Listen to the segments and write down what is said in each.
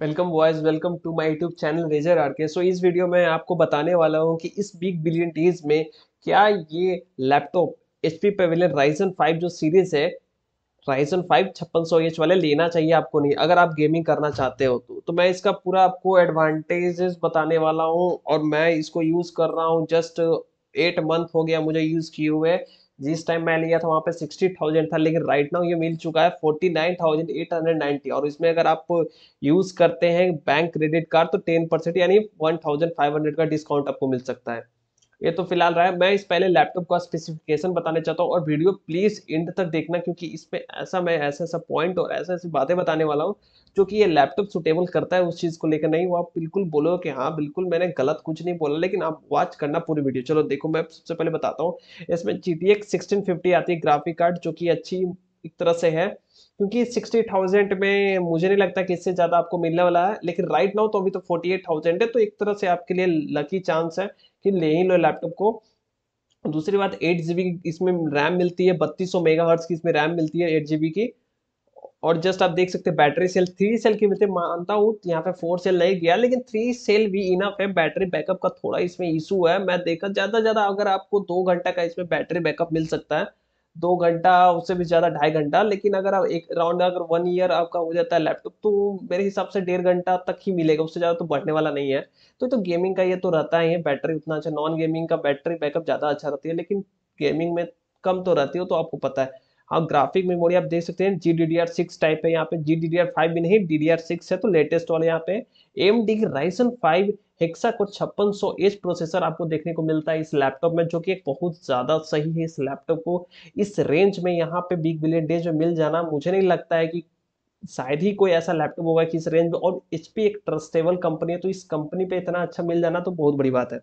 welcome boys welcome to my YouTube channel razor R K so इस video में आपको बताने वाला हूँ कि इस बिग बिलियन डेज में क्या ये laptop H P Pavilion Ryzen five जो सीरीज है राइजन फाइव छप्पन सौ एच वाले लेना चाहिए आपको नहीं अगर आप गेमिंग करना चाहते हो तो तो मैं इसका पूरा आपको एडवांटेजेस बताने वाला हूँ और मैं इसको यूज़ कर रहा हूँ जस्ट एट मंथ हो गया मुझे यूज़ किए हुए जिस टाइम मैं लिया था वहाँ पे सिक्सटी थाउजेंड था लेकिन राइट नाउ ये मिल चुका है forty nine thousand eight hundred ninety और इसमें अगर आप यूज़ करते हैं बैंक क्रेडिट कार्ड तो टेन परसेंट यानी वन थाउजेंड फाइव हंड्रेड का डिस्काउंट आपको मिल सकता है ये तो फिलहाल रहा है मैं इस पहले लैपटॉप का स्पेसिफिकेशन बताने चाहता हूँ और वीडियो प्लीज़ एंड तक देखना क्योंकि इस पर ऐसा मैं ऐसा ऐसा पॉइंट और ऐसा ऐसी बातें बताने वाला हूँ जो कि ये लैपटॉप सुटेबल करता है उस चीज़ को लेकर नहीं वो आप बिल्कुल बोलो कि हाँ बिल्कुल मैंने गलत कुछ नहीं बोला लेकिन आप वॉच करना पूरी वीडियो चलो देखो मैं सबसे पहले बताता हूँ इसमें जी टी फिफ्टी आती है ग्राफिक कार्ड जो कि अच्छी एक तरह से है क्योंकि सिक्सटी थाउजेंड में मुझे नहीं लगता कि इससे ज़्यादा आपको मिलने वाला है लेकिन राइट नाउ तो अभी तो फोर्टी एट थाउजेंड है तो एक तरह से आपके लिए लकी चांस है कि ले ही लो लैपटॉप को दूसरी बात एट जीबी इसमें रैम मिलती है बत्तीस सौ मेगा हर्ट्स की इसमें रैम मिलती है एट जीबी की और जस्ट आप देख सकते हैं बैटरी सेल थ्री सेल की मिलते तो मानता हूँ यहाँ पे फोर सेल नहीं गया लेकिन थ्री सेल भी इनफ है बैटरी बैकअप का थोड़ा इसमें इशू है मैं देखा ज़्यादा ज़्यादा अगर आपको दो घंटा का इसमें बैटरी बैकअप मिल सकता है दो घंटा उससे भी ज़्यादा ढाई घंटा लेकिन अगर आप एक राउंड अगर वन ईयर आपका हो जाता है लैपटॉप तो मेरे हिसाब से डेढ़ घंटा तक ही मिलेगा उससे ज़्यादा तो बढ़ने वाला नहीं है तो तो गेमिंग का ये तो रहता ही है बैटरी उतना अच्छा नॉन गेमिंग का बैटरी बैकअप ज़्यादा अच्छा रहती है लेकिन गेमिंग में कम तो रहती हो तो आपको पता है हाँ ग्राफिक मेमोरी आप देख सकते हैं G D D R six type है यहाँ पे G D D R five भी नहीं डी डी आर सिक्स है तो लेटेस्ट वाले यहाँ पे M D Ryzen five hexa core छप्पन सौ एच प्रोसेसर आपको देखने को मिलता है इस लैपटॉप में जो कि एक बहुत ज़्यादा सही है इस लैपटॉप को इस रेंज में यहाँ पे बिग बिलियन डेज में मिल जाना मुझे नहीं लगता है कि शायद ही कोई ऐसा लैपटॉप होगा कि इस रेंज में और एच एक ट्रस्टेबल कंपनी है तो इस कंपनी पे इतना अच्छा मिल जाना तो बहुत बड़ी बात है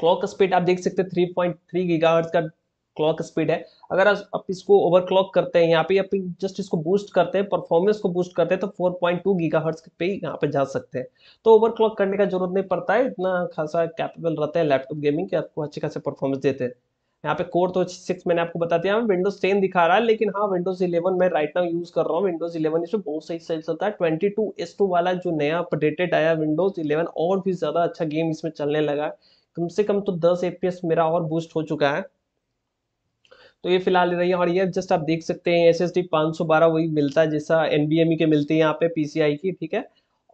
क्लॉक स्पीड आप देख सकते हैं थ्री पॉइंट थ्री का क्लॉक स्पीड है अगर आप इसको ओवरक्लॉक करते हैं यहाँ पे आप जस्ट इसको बूस्ट करते हैं परफॉर्मेंस को बूस्ट करते हैं तो 4.2 पॉइंट टू गीगा हर्ट्स पे यहाँ पे जा सकते हैं तो ओवरक्लॉक करने का जरूरत नहीं पड़ता है इतना खासा कैपेबल रहता है लैपटॉप गेमिंग के आपको अच्छे खासे परफॉर्मेंस देते हैं यहाँ पे कोर तो सिक्स मैंने आपको बता दिया विंडोज टेन दिखा रहा है लेकिन हाँ विंडोज इलेवन मैं राइट नाउ यूज कर रहा हूँ विंडोज इलेवन इसमें बहुत सही सही चलता है ट्वेंटी टू एस टू वाला जो नया अपडेटेड आया विंडोज इलेवन और भी ज्यादा अच्छा गेम इसमें चलने लगा कम से कम तो दस ए मेरा और बूस्ट हो चुका है तो ये फिलहाल रही है और ये जस्ट आप देख सकते हैं एस एस डी पाँच सौ बारह वही मिलता है जैसा एन बी एम ई के मिलती है यहाँ पे पी सी आई की ठीक है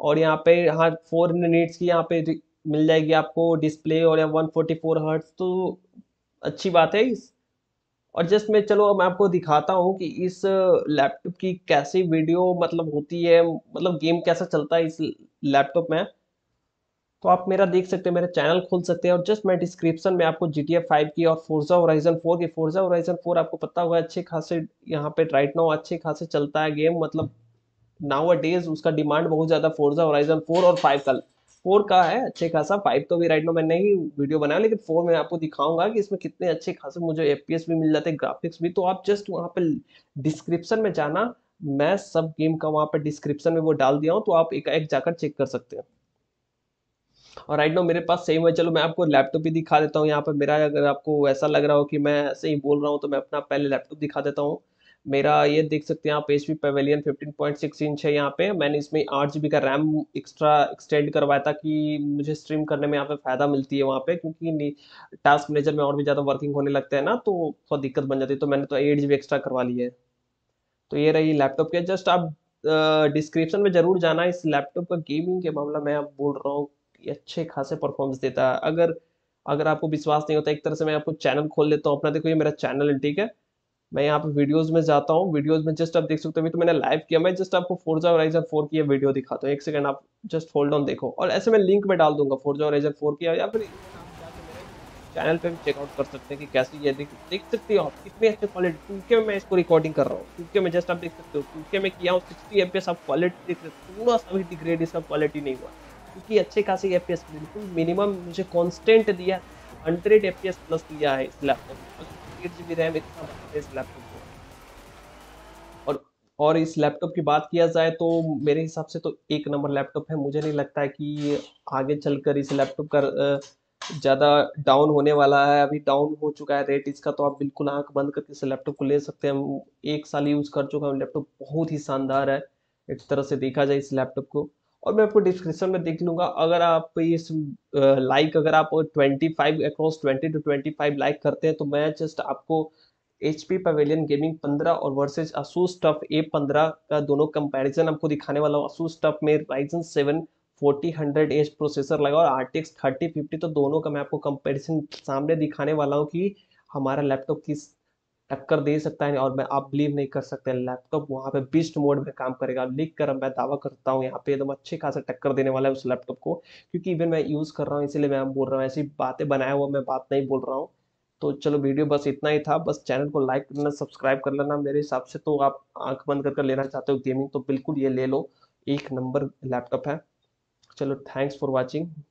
और यहाँ पे हाँ फोर यूनिट्स की यहाँ पे मिल जाएगी आपको डिस्प्ले और या वन फोर्टी फोर हर्ट्स तो अच्छी बात है इस और जस्ट मैं चलो मैं आपको दिखाता हूँ कि इस लैपटॉप की कैसी वीडियो मतलब होती है मतलब गेम कैसा चलता है इस लैपटॉप में तो आप मेरा देख सकते हैं मेरा चैनल खोल सकते हैं और जस्ट मैं डिस्क्रिप्शन में आपको जी टी एफ फाइव की और फोर्जा ओराइजन फोर की फोर्जा ओराइजन फोर आपको पता होगा अच्छे खासे यहाँ पे राइट नाउ अच्छे खासे चलता है गेम मतलब नाउ अ डेज उसका डिमांड बहुत ज़्यादा फोर्जा ओराइजन फोर और फाइव का फोर का है अच्छे खासा फाइव तो भी राइट नाउ मैंने ही वीडियो बनाया लेकिन फोर में आपको दिखाऊंगा कि इसमें कितने अच्छे खासे मुझे एफ भी मिल जाते हैं ग्राफिक्स भी तो आप जस्ट वहाँ पे डिस्क्रिप्शन में जाना मैं सब गेम का वहाँ पर डिस्क्रिप्शन में वो डाल दिया हूँ तो आप एक एक जाकर चेक कर सकते हैं और राइट नाउ मेरे पास सेम है चलो मैं आपको लैपटॉप भी दिखा देता हूँ यहाँ पर मेरा अगर आपको ऐसा लग रहा हो कि मैं सही बोल रहा हूँ तो मैं अपना पहले लैपटॉप दिखा देता हूँ मेरा ये देख सकते हैं आप H P Pavilion fifteen point six inch है यहाँ पे मैंने इसमें आठ जी बी का रैम एक्स्ट्रा एक्सटेंड करवाया था कि मुझे स्ट्रीम करने में यहाँ पे फ़ायदा मिलती है वहाँ पे क्योंकि टास्क मैनेजर में और भी ज़्यादा वर्किंग होने लगता है ना तो थोड़ा दिक्कत बन जाती है तो मैंने तो एट जी बी एक्स्ट्रा करवा ली है तो ये रही लैपटॉप के जस्ट आप डिस्क्रिप्शन में ज़रूर जाना इस लैपटॉप का गेमिंग के मामला में आप बोल रहा हूँ अच्छे खासे परफॉर्मेंस देता है अगर अगर आपको विश्वास नहीं होता एक तरह से मैं आपको चैनल खोल लेता हूँ अपना देखो ये मेरा चैनल है ठीक है मैं यहाँ पे वीडियोस में जाता हूँ वीडियोस में जस्ट आप देख सकते हो अभी तो मैंने लाइव किया मैं जस्ट आपको फोर्जा होराइजन फोर की वीडियो दिखाता हूँ एक सेकंड आप जस्ट होल्ड ऑन देखो और ऐसे मैं लिंक में डाल दूंगा फोर्जा होराइजन फोर की या फिर चैनल पे भी चेकआउट कर सकते हैं कि कैसी ये देख देख सकते हो आप कितनी अच्छी क्वालिटी क्योंकि में मैं इसको रिकॉर्डिंग कर रहा हूँ क्योंकि मैं जस्ट आप देख सकते हो क्योंकि मैं किया हूँ सिक्सटी एम आप क्वालिटी देख सकते हो थोड़ा सा भी डिग्रेड इसका क्वालिटी नहीं हुआ क्योंकि अच्छे खासे एफ पी बिल्कुल मिनिमम मुझे कॉन्स्टेंट दिया हंड्रेड एफ प्लस दिया है इस laptop eight G B RAM इतना है इस लैपटॉप को और और इस लैपटॉप की बात किया जाए तो मेरे हिसाब से तो एक नंबर लैपटॉप है मुझे नहीं लगता है कि आगे चलकर इस लैपटॉप का ज़्यादा डाउन होने वाला है अभी डाउन हो चुका है रेट इसका तो आप बिल्कुल आंख बंद करके इस लैपटॉप को ले सकते हैं एक साल यूज़ कर चुका हूँ लैपटॉप बहुत ही शानदार है एक तरह से देखा जाए इस लैपटॉप को और मैं आपको डिस्क्रिप्शन में देख लूंगा अगर आप इस लाइक अगर आप 25 अक्रॉस ट्वेंटी टू 25 लाइक करते हैं तो मैं जस्ट आपको एच पी पवेलियन गेमिंग 15 और वर्सेज असूस टफ ए 15 का दोनों कंपैरिजन आपको दिखाने वाला हूँ असूस टफ में Ryzen 7 forty hundred H processor लगा और आर टी तो दोनों का मैं आपको कंपेरिजन सामने दिखाने वाला हूँ कि हमारा लैपटॉप किस टक्कर दे सकता है और मैं आप बिलीव नहीं कर सकते लैपटॉप वहाँ पे बेस्ट मोड में काम करेगा लिख कर मैं दावा करता हूँ यहाँ पे एकदम अच्छे खासे टक्कर देने वाला है उस लैपटॉप को क्योंकि इवन मैं यूज़ कर रहा हूँ इसीलिए मैं बोल रहा हूँ ऐसी बातें बनाया हुआ मैं बात नहीं बोल रहा हूँ तो चलो वीडियो बस इतना ही था बस चैनल को लाइक करना सब्सक्राइब कर लेना मेरे हिसाब से तो आप आंख बंद कर लेना चाहते हो गेमिंग तो बिल्कुल ये ले लो एक नंबर लैपटॉप है चलो थैंक्स फॉर वॉचिंग